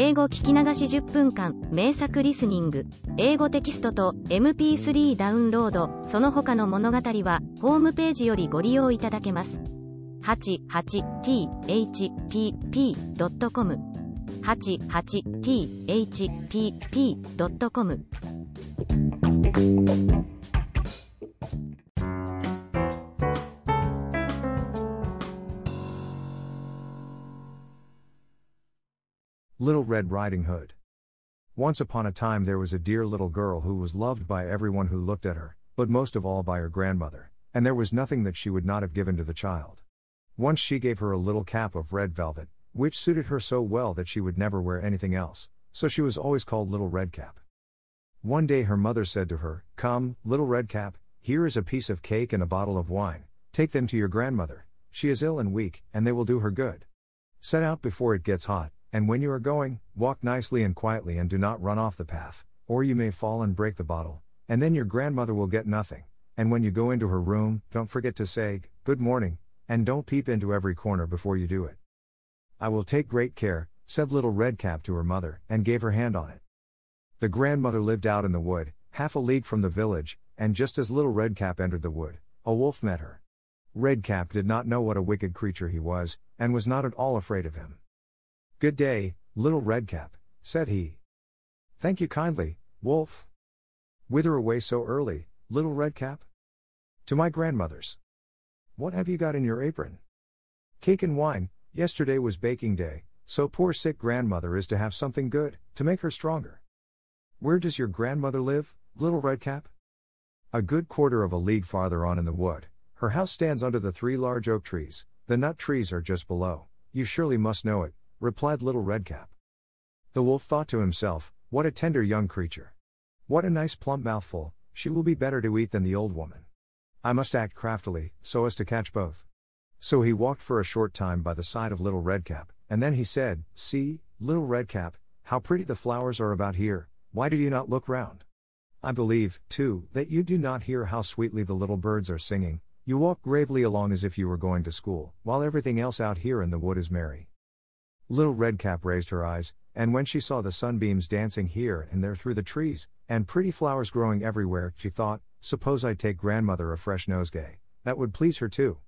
英語聞き流し10分間名作リスニング英語テキストと MP3 ダウンロードその他の物語はホームページよりご利用いただけます 88thpp.com 88thpp.com Little Red Riding Hood. Once upon a time, there was a dear little girl who was loved by everyone who looked at her, but most of all by her grandmother, and there was nothing that she would not have given to the child. Once she gave her a little cap of red velvet, which suited her so well that she would never wear anything else, so she was always called Little Red Cap. One day her mother said to her, Come, Little Red Cap. here is a piece of cake and a bottle of wine, take them to your grandmother, she is ill and weak, and they will do her good. Set out before it gets hot, and when you are going, walk nicely and quietly and do not run off the path, or you may fall and break the bottle, and then your grandmother will get nothing. And when you go into her room, don't forget to say, Good morning, and don't peep into every corner before you do it. I will take great care, said little Redcap to her mother, and gave her hand on it. The grandmother lived out in the wood, half a league from the village, and just as little Redcap entered the wood, a wolf met her. Redcap did not know what a wicked creature he was, and was not at all afraid of him. Good day, little Redcap, said he. Thank you kindly, Wolf. Whither away so early, little Redcap? To my grandmother's. What have you got in your apron? Cake and wine, yesterday was baking day, so poor sick grandmother is to have something good, to make her stronger. Where does your grandmother live, little Redcap? A good quarter of a league farther on in the wood, her house stands under the three large oak trees, the nut trees are just below, you surely must know it, replied Little Redcap. The wolf thought to himself, What a tender young creature! What a nice plump mouthful, she will be better to eat than the old woman. I must act craftily, so as to catch both. So he walked for a short time by the side of Little Redcap, and then he said, See, Little Redcap, how pretty the flowers are about here, why do you not look round? I believe, too, that you do not hear how sweetly the little birds are singing, you walk gravely along as if you were going to school, while everything else out here in the wood is merry. Little Redcap raised her eyes, and when she saw the sunbeams dancing here and there through the trees, and pretty flowers growing everywhere, she thought, Suppose I take grandmother a fresh nosegay, that would please her too.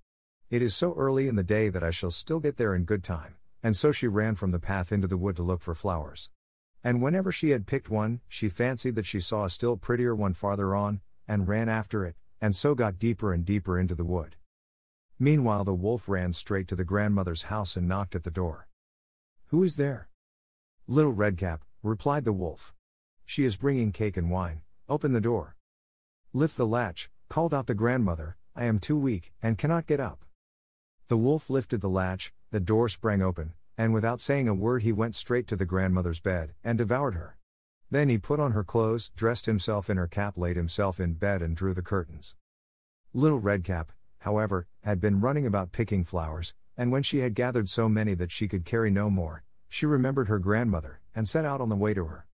It is so early in the day that I shall still get there in good time, and so she ran from the path into the wood to look for flowers. And whenever she had picked one, she fancied that she saw a still prettier one farther on, and ran after it, and so got deeper and deeper into the wood. Meanwhile, the wolf ran straight to the grandmother's house and knocked at the door. Who is there? Little Redcap, replied the wolf. She is bringing cake and wine, open the door. Lift the latch, called out the grandmother, I am too weak, and cannot get up. The wolf lifted the latch, the door sprang open, and without saying a word he went straight to the grandmother's bed, and devoured her. Then he put on her clothes, dressed himself in her cap, laid himself in bed, and drew the curtains. Little Redcap, however, had been running about picking flowers, and when she had gathered so many that she could carry no more, she remembered her grandmother, and set out on the way to her.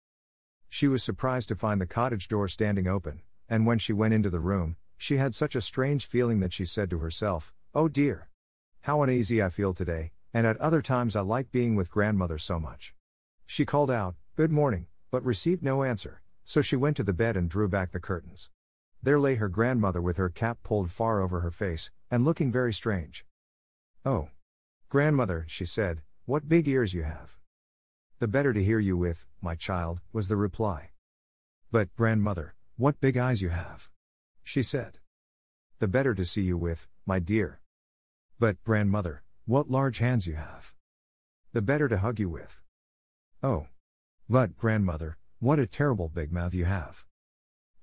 She was surprised to find the cottage door standing open, and when she went into the room, she had such a strange feeling that she said to herself, Oh dear! How uneasy I feel today, and at other times I like being with grandmother so much. She called out, Good morning, but received no answer, so she went to the bed and drew back the curtains. There lay her grandmother with her cap pulled far over her face, and looking very strange. Oh! Grandmother, she said, what big ears you have. The better to hear you with, my child, was the reply. But, grandmother, what big eyes you have. She said. The better to see you with, my dear. But, grandmother, what large hands you have. The better to hug you with. Oh. But, grandmother, what a terrible big mouth you have.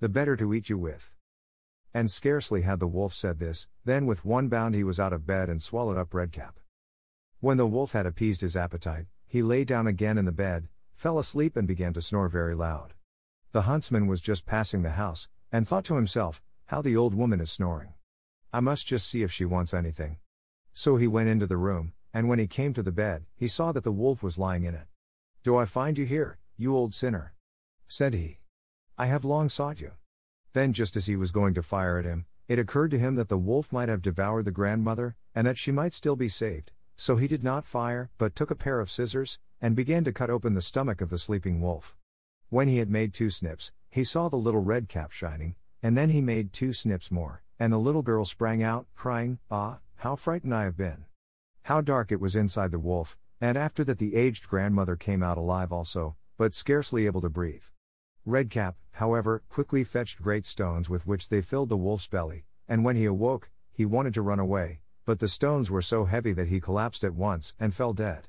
The better to eat you with. And scarcely had the wolf said this, than with one bound he was out of bed and swallowed up Redcap. When the wolf had appeased his appetite, he lay down again in the bed, fell asleep, and began to snore very loud. The huntsman was just passing the house, and thought to himself, How the old woman is snoring! I must just see if she wants anything. So he went into the room, and when he came to the bed, he saw that the wolf was lying in it. Do I find you here, you old sinner? said he. I have long sought you. Then, just as he was going to fire at him, it occurred to him that the wolf might have devoured the grandmother, and that she might still be saved, so he did not fire, but took a pair of scissors, and began to cut open the stomach of the sleeping wolf. When he had made two snips, he saw the little red cap shining, and then he made two snips more, and the little girl sprang out, crying, Ah, how frightened I have been! How dark it was inside the wolf, and after that the aged grandmother came out alive also, but scarcely able to breathe. Redcap, however, quickly fetched great stones with which they filled the wolf's belly, and when he awoke, he wanted to run away, but the stones were so heavy that he collapsed at once and fell dead.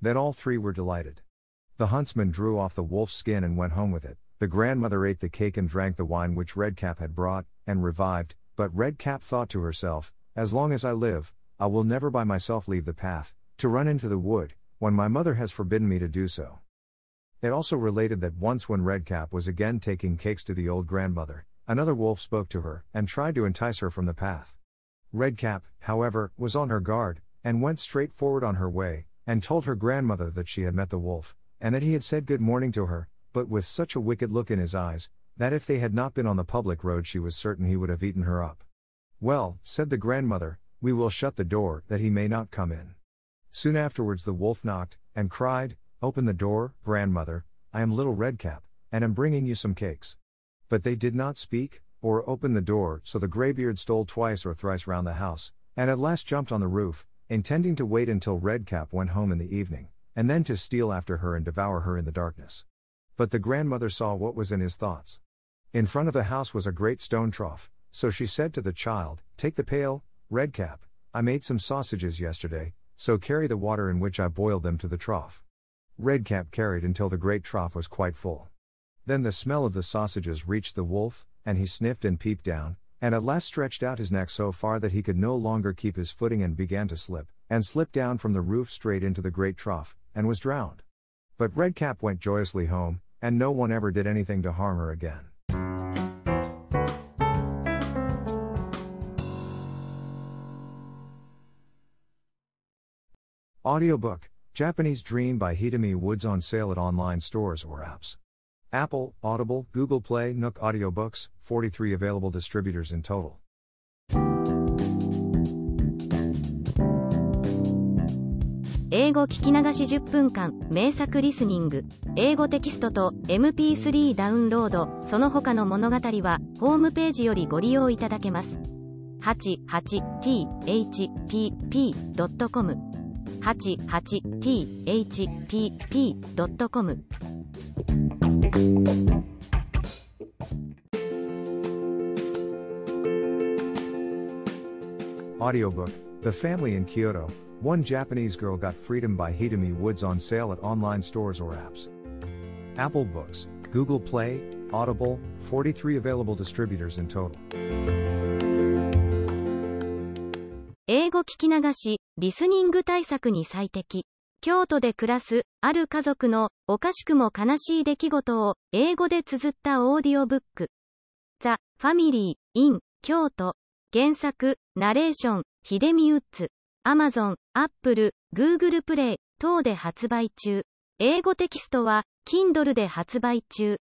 Then all three were delighted. The huntsman drew off the wolf's skin and went home with it. The grandmother ate the cake and drank the wine which Redcap had brought, and revived, but Redcap thought to herself, As long as I live, I will never by myself leave the path, to run into the wood, when my mother has forbidden me to do so. It also related that once when Redcap was again taking cakes to the old grandmother, another wolf spoke to her, and tried to entice her from the path. Redcap, however, was on her guard, and went straight forward on her way, and told her grandmother that she had met the wolf, and that he had said good morning to her, but with such a wicked look in his eyes, that if they had not been on the public road she was certain he would have eaten her up. Well, said the grandmother, we will shut the door, that he may not come in. Soon afterwards the wolf knocked, and cried, Open the door, grandmother, I am little Redcap, and am bringing you some cakes. But they did not speak, or opened the door, so the graybeard stole twice or thrice round the house, and at last jumped on the roof, intending to wait until Redcap went home in the evening, and then to steal after her and devour her in the darkness. But the grandmother saw what was in his thoughts. In front of the house was a great stone trough, so she said to the child, Take the pail, Redcap, I made some sausages yesterday, so carry the water in which I boiled them to the trough. Redcap carried until the great trough was quite full. Then the smell of the sausages reached the wolf, and he sniffed and peeped down, and at last stretched out his neck so far that he could no longer keep his footing and began to slip, and slipped down from the roof straight into the great trough, and was drowned. But Redcap went joyously home, and no one ever did anything to harm her again. Audiobook Japanese Dream by Hitomi Woods on sale at online stores or apps. Apple, Audible, Google Play, Nook Audiobooks, 43 available distributors in total. English 聞き流し10分間名作リスニング英語テキストと MP3 ダウンロードその他の物語はホームページよりご利用いただけます 88thpp.com 88thpp.com Audiobook The Family in Kyoto One Japanese Girl Got Freedom by Hitomi Woods on sale at online stores or apps. Apple Books, Google Play, Audible, 43 available distributors in total. 英語聞き流し、リスニング対策に最適。京都で暮らす、ある家族の、おかしくも悲しい出来事を、英語で綴ったオーディオブック。ザ・ファミリー・ in 京都。原作、ナレーション、ヒデミウッズ。Apple、Google Play 等で発売中。英語テキストは、Kindle で発売中。